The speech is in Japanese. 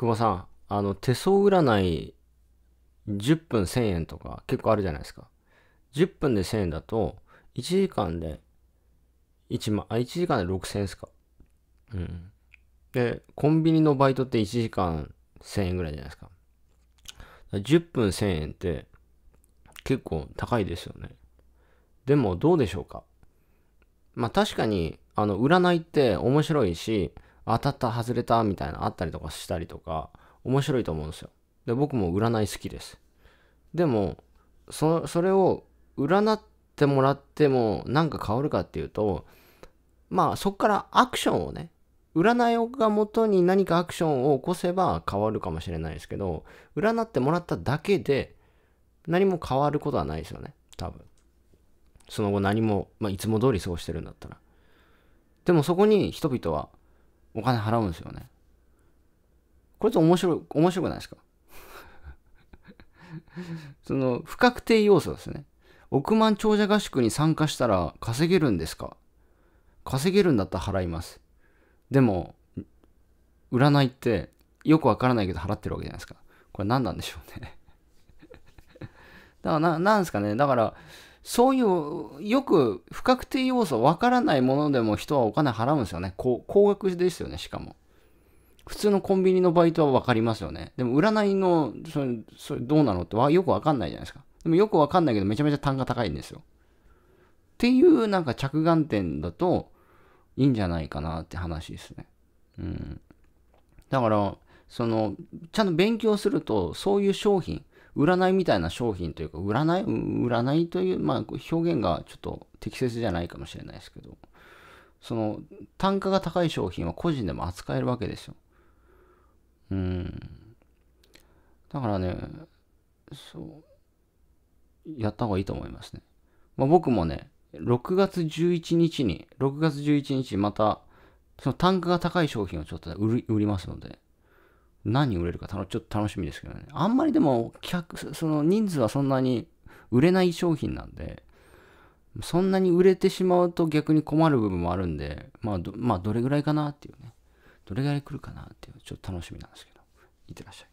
久保さん、あの、手相占い10分1000円とか結構あるじゃないですか。10分で1000円だと、1時間で1万、あ、1時間で6000円ですか。うん。で、コンビニのバイトって1時間1000円ぐらいじゃないですか。か10分1000円って結構高いですよね。でもどうでしょうかまあ確かに、あの、占いって面白いし、当たった、外れたみたいなあったりとかしたりとか、面白いと思うんですよ。で、僕も占い好きです。でも、そそれを占ってもらっても何か変わるかっていうと、まあそこからアクションをね、占いをが元に何かアクションを起こせば変わるかもしれないですけど、占ってもらっただけで何も変わることはないですよね、多分。その後何も、まあ、いつも通り過ごしてるんだったら。でもそこに人々はお金払うんですよね。こいつ面白い、面白くないですか その、不確定要素ですね。億万長者合宿に参加したら稼げるんですか稼げるんだったら払います。でも、占いってよくわからないけど払ってるわけじゃないですか。これ何なんでしょうね だからな、なんですかね。だから、そういう、よく不確定要素、わからないものでも人はお金払うんですよね。高額ですよね、しかも。普通のコンビニのバイトはわかりますよね。でも占いの、それ、それどうなのってよくわかんないじゃないですか。でもよくわかんないけど、めちゃめちゃ単価高いんですよ。っていうなんか着眼点だといいんじゃないかなって話ですね。うん。だから、その、ちゃんと勉強すると、そういう商品、占いみたいな商品というか、占い占いという、まあ、表現がちょっと適切じゃないかもしれないですけど、その、単価が高い商品は個人でも扱えるわけですよ。うん。だからね、そう、やった方がいいと思いますね。まあ、僕もね、6月11日に、6月11日また、その単価が高い商品をちょっと売り売りますので、何人売れるかちょっと楽しみですけどね。あんまりでも客、その人数はそんなに売れない商品なんで、そんなに売れてしまうと逆に困る部分もあるんで、まあど、まあ、どれぐらいかなっていうね。どれぐらい来るかなっていう、ちょっと楽しみなんですけど。いってらっしゃい。